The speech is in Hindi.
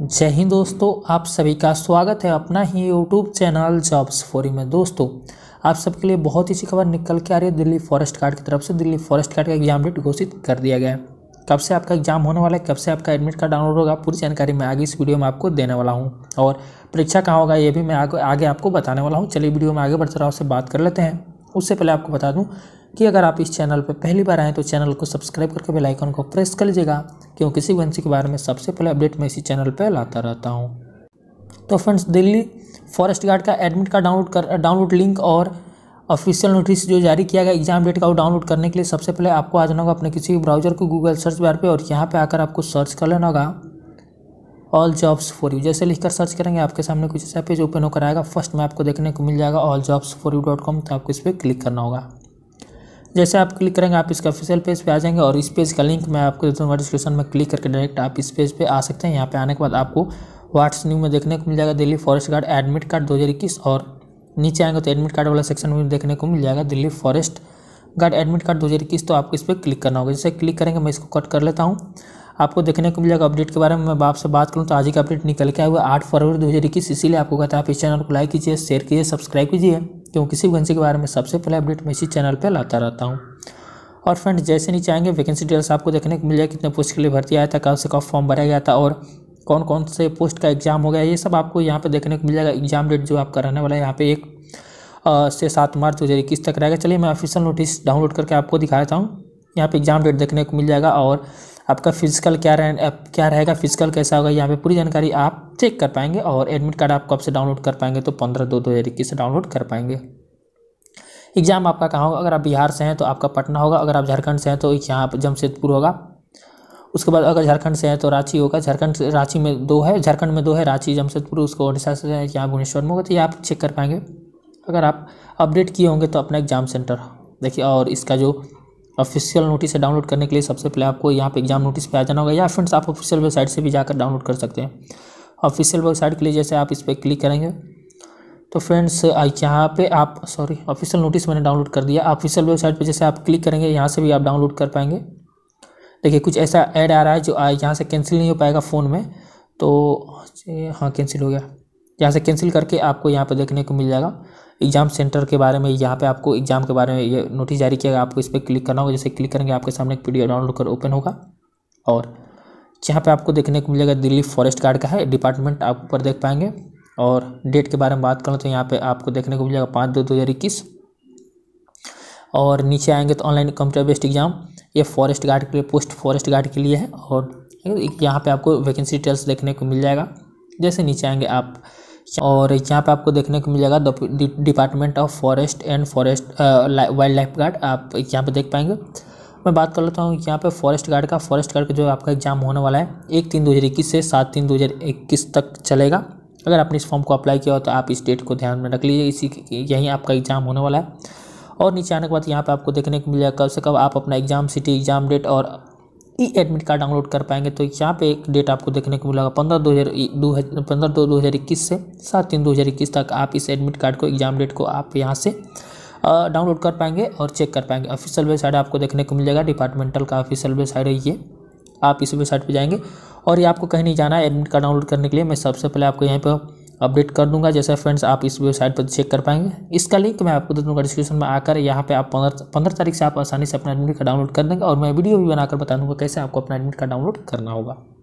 जय हिंद दोस्तों आप सभी का स्वागत है अपना ही यूट्यूब चैनल जॉब्स फोरी में दोस्तों आप सबके लिए बहुत ही अच्छी खबर निकल के आ रही है दिल्ली फॉरेस्ट गार्ड की तरफ से दिल्ली फॉरेस्ट गार्ड का एग्जाम डेट घोषित कर दिया गया है कब से आपका एग्जाम होने वाला है कब से आपका एडमिट कार्ड डाउनलोड होगा पूरी जानकारी मैं आगे इस वीडियो में आपको देने वाला हूँ और परीक्षा कहाँ होगा ये भी मैं आगे आपको बताने वाला हूँ चलिए वीडियो में आगे बढ़ते रहा से बात कर लेते हैं उससे पहले आपको बता दूँ कि अगर आप इस चैनल पर पहली बार आएँ तो चैनल को सब्सक्राइब करके बेल आइकन को प्रेस कर लीजिएगा क्योंकि किसी वंशी के बारे में सबसे पहले अपडेट मैं इसी चैनल पर लाता रहता हूँ तो फ्रेंड्स दिल्ली फॉरेस्ट गार्ड का एडमिट कार्ड डाउनलोड कर डाउनलोड लिंक और ऑफिशियल नोटिस जो जारी किया गया एग्जाम डेट का वो डाउनलोड करने के लिए सबसे पहले आपको आ जाना होगा अपने किसी भी ब्राउजर को गूगल सर्च बार पे और यहाँ पे आकर आपको सर्च कर लेना होगा ऑल जॉब्स फॉर यू जैसे लिखकर सर्च करेंगे आपके सामने कुछ ऐसा पेज ओपन होकर आएगा फर्स्ट में आपको देखने को मिल जाएगा all jobs for you dot com तो आपको इस पर क्लिक करना होगा जैसे आप क्लिक करेंगे आप इसका ऑफिशियल पेज पे आ जाएंगे और इस पेज का लिंक मैं आपको दे दूँगा डिस्क्रिप्शन में क्लिक करके डायरेक्ट आप इस पेज पे आ सकते हैं यहाँ पे आने के बाद आपको व्हाट्स न्यू में देखने को मिल जाएगा Delhi forest guard admit card दो और नीचे आएंगे तो एडमिट कार्ड वाला सेक्शन में देखने को मिल जाएगा Delhi forest guard admit card दो तो आपको इस पर क्लिक करना होगा जैसे क्लिक करेंगे मैं इसको कट कर लेता हूँ आपको देखने को मिलेगा अपडेट के बारे में मैं आपसे बात करूँ तो आज का अपडेट निकल के आया हुआ आठ फरवरी दो हज़ार इक्कीस इसीलिए आपको कहता है आप इस चैनल को लाइक कीजिए शेयर कीजिए सब्सक्राइब कीजिए क्योंकि किसी वैकेंसी के बारे में सबसे पहले अपडेट मैं इसी चैनल पर लाता रहता हूँ और फ्रेंड जैसे नहीं चाहेंगे वैकेंसी डिटेल्स आपको देखने को मिल जाए कितने पोस्ट के लिए भर्ती आया था कब से कब फॉर्म भरा गया था और कौन कौन से पोस्ट का एग्ज़ाम हो गया ये सब आपको यहाँ पे देखने को मिल जाएगा एग्ज़ाम डेट जो आपका रहने वाला है यहाँ पे एक आ, से सात मार्च दो हज़ार इक्कीस तक रहेगा चलिए मैं ऑफिशियल नोटिस डाउनलोड करके आपको दिखाता हूँ यहाँ पे एग्ज़ाम डेट देखने को मिल जाएगा और आपका फिजिकल क्या रह क्या रहेगा फिजिकल कैसा होगा यहाँ पे पूरी जानकारी आप चेक कर पाएंगे और एडमिट कार्ड आप कब से डाउनलोड कर पाएंगे तो पंद्रह दो दो हज़ार इक्कीस से डाउनलोड कर पाएंगे एग्ज़ाम आपका कहाँ होगा अगर आप बिहार से हैं तो आपका पटना होगा अगर आप झारखंड से हैं तो यहाँ जमशेदपुर होगा उसके बाद अगर झारखंड से है तो रांची होगा झारखंड रांची में दो है झारखंड में दो है रांची जमशेदपुर उसको उड़ीसा से है यहाँ भुवनेश्वर में होगा तो ये आप चेक कर पाएंगे अगर आप अपडेट किए होंगे तो अपना एग्ज़ाम सेंटर देखिए और इसका जो ऑफिशियल नोटिस है डाउनलोड करने के लिए सबसे पहले आपको यहाँ पे एग्जाम नोटिस पे आ जाना होगा या फ्रेंड्स आप ऑफिशियल वेबसाइट से भी जाकर डाउनलोड कर सकते हैं ऑफिशियल वेबसाइट के लिए जैसे आप इस पर क्लिक करेंगे तो फ्रेंड्स यहाँ पे आप सॉरी ऑफिशियल नोटिस मैंने डाउनलोड कर दिया ऑफिशियल वेबसाइट पे जैसे आप क्लिक करेंगे यहाँ से भी आप डाउनलोड कर पाएंगे देखिए कुछ ऐसा ऐड आ रहा है जो यहाँ से कैंसिल नहीं हो पाएगा फ़ोन में तो हाँ कैंसिल हो गया यहाँ से कैंसिल करके आपको यहाँ पर देखने को मिल जाएगा एग्जाम सेंटर के बारे में यहाँ पे आपको एग्जाम के बारे में ये नोटिस जारी किया गया आपको इस पर क्लिक करना होगा जैसे क्लिक करेंगे आपके सामने एक पी डाउनलोड कर ओपन होगा और यहाँ पे आपको देखने को मिलेगा दिल्ली फॉरेस्ट गार्ड का है डिपार्टमेंट आप ऊपर देख पाएंगे और डेट के बारे में बात करें तो यहाँ पर आपको देखने को मिलेगा पाँच दो दो हज़ार इक्कीस और नीचे आएंगे तो ऑनलाइन कंप्यूटर बेस्ड एग्जाम ये फॉरेस्ट गार्ड के लिए पोस्ट फॉरेस्ट गार्ड के लिए है और यहाँ पे आपको वैकेंसी डिटेल्स देखने को मिल जाएगा जैसे नीचे आएंगे आप और यहाँ पे आपको देखने को मिलेगा department of forest and forest wildlife guard आप यहाँ पे देख पाएंगे मैं बात कर लेता हूँ यहाँ पे फॉरेस्ट गार्ड का फॉरेस्ट गार्ड का जो आपका एग्जाम होने वाला है एक तीन दो हज़ार इक्कीस से सात तीन दो हज़ार इक्कीस तक चलेगा अगर आपने इस फॉर्म को अप्लाई किया हो तो आप इस डेट को ध्यान में रख लीजिए इसी यहीं आपका एग्ज़ाम होने वाला है और नीचे आने के बाद यहाँ पे आपको देखने को मिलेगा कब से कब आप अपना एग्ज़ाम सिटी एग्ज़ाम डेट और ई एडमिट कार्ड डाउनलोड कर पाएंगे तो यहाँ पे एक डेट आपको देखने को मिलेगा पंद्रह दो हज़ार दो पंद्रह दो दो हज़ार इक्कीस से सात तीन दो हज़ार इक्कीस तक आप इस एडमिट कार्ड को एग्जाम डेट को आप यहाँ से डाउनलोड कर पाएंगे और चेक कर पाएंगे ऑफिशियल वेबसाइट आपको देखने को मिल जाएगा डिपार्टमेंटल का ऑफिशियल वेबसाइट है ये आप इस वेबसाइट पर जाएंगे और ये आपको कहीं नहीं जाना है एडमिट कार्ड डाउनलोड करने के लिए मैं सबसे पहले आपको यहाँ पर अपडेट कर दूंगा जैसे फ्रेंड्स आप इस वेबसाइट पर चेक कर पाएंगे इसका लिंक मैं आपको दे दूंगा डिस्क्रिप्शन में आकर यहाँ पे आप पंद्रह पंद्रह तारीख से आप आसानी से अपना एडमिट कार्ड डाउनलोड कर देंगे और मैं वीडियो भी बनाकर बता दूंगा कैसे आपको अपना एडमिट कार्ड डाउनलोड करना होगा